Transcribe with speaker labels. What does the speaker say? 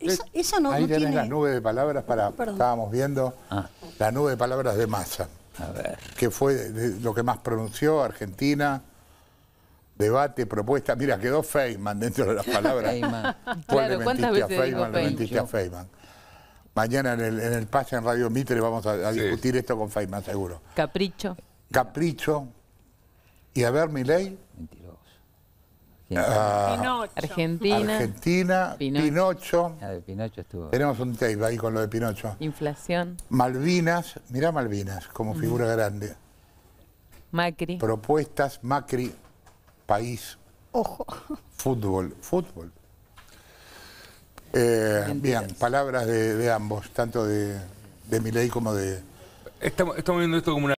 Speaker 1: Eso, eh, Ahí tienen tenés la nube de palabras para. Estábamos viendo ah. la nube de palabras de Massa. A ver. Que fue lo que más pronunció Argentina. Debate, propuesta. Mira, quedó Feynman dentro de las palabras. Feynman. claro, ¿cuántas veces a Feynman, le mentiste a Feynman. Mañana en el, en pase en Radio Mitre vamos a, discutir esto con Feynman, seguro.
Speaker 2: Capricho.
Speaker 1: Capricho. Y a ver, mi ley. Ah,
Speaker 2: Argentina.
Speaker 1: Argentina, Pinocho. Tenemos un tape ahí con lo de Pinocho.
Speaker 3: Inflación.
Speaker 1: Malvinas, mirá Malvinas como mm. figura grande. Macri. Propuestas, Macri, país. Ojo. Fútbol, fútbol. Eh, bien, palabras de, ambos, tanto de, de Milei como de...
Speaker 2: estamos viendo esto como una...